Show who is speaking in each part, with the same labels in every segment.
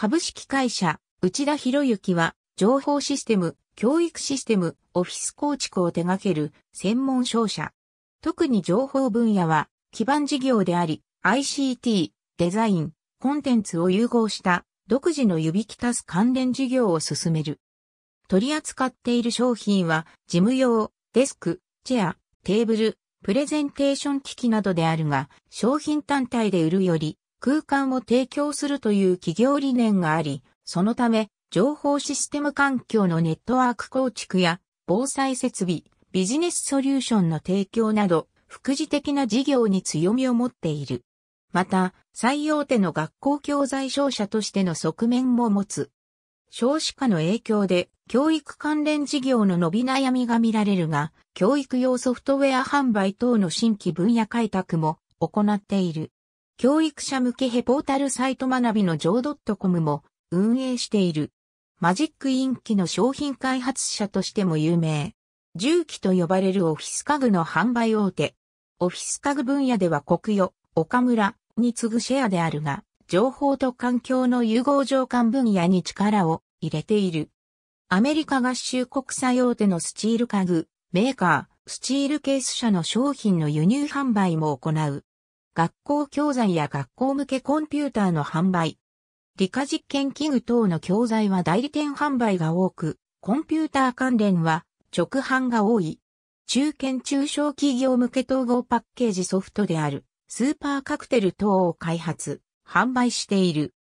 Speaker 1: 株式会社、内田博之は、情報システム、教育システム、オフィス構築を手掛ける専門商社。特に情報分野は、基盤事業であり、ICT、デザイン、コンテンツを融合した独自の指きたす関連事業を進める。取り扱っている商品は、事務用、デスク、チェア、テーブル、プレゼンテーション機器などであるが、商品単体で売るより、空間を提供するという企業理念があり、そのため、情報システム環境のネットワーク構築や、防災設備、ビジネスソリューションの提供など、副次的な事業に強みを持っている。また、最大手の学校教材商社としての側面も持つ。少子化の影響で、教育関連事業の伸び悩みが見られるが、教育用ソフトウェア販売等の新規分野開拓も行っている。教育者向けヘポータルサイト学びのジョードットコムも運営している。マジックインキの商品開発者としても有名。重機と呼ばれるオフィス家具の販売大手。オフィス家具分野では国与、岡村に次ぐシェアであるが、情報と環境の融合上間分野に力を入れている。アメリカ合衆国際大手のスチール家具、メーカー、スチールケース社の商品の輸入販売も行う。学校教材や学校向けコンピューターの販売。理科実験器具等の教材は代理店販売が多く、コンピューター関連は直販が多い。中堅中小企業向け統合パッケージソフトであるスーパーカクテル等を開発、販売している。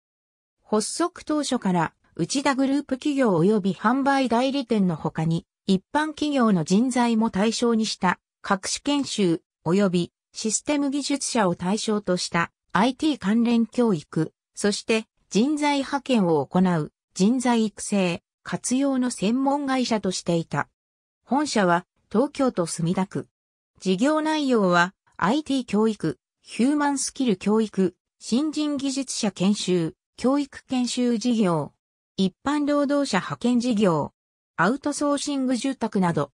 Speaker 1: 発足当初から内田グループ企業及び販売代理店の他に一般企業の人材も対象にした各種研修及びシステム技術者を対象とした IT 関連教育、そして人材派遣を行う人材育成、活用の専門会社としていた。本社は東京都墨田区。事業内容は IT 教育、ヒューマンスキル教育、新人技術者研修、教育研修事業、一般労働者派遣事業、アウトソーシング住宅など、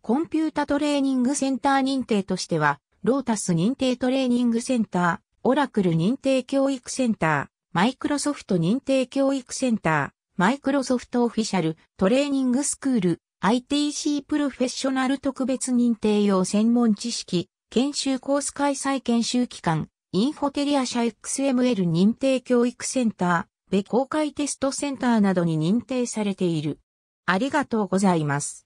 Speaker 1: コンピュータトレーニングセンター認定としては、ロータス認定トレーニングセンター、オラクル認定教育センター、マイクロソフト認定教育センター、マイクロソフトオフィシャルトレーニングスクール、ITC プロフェッショナル特別認定用専門知識、研修コース開催研修機関、インフォテリア社 XML 認定教育センター、米公開テストセンターなどに認定されている。ありがとうございます。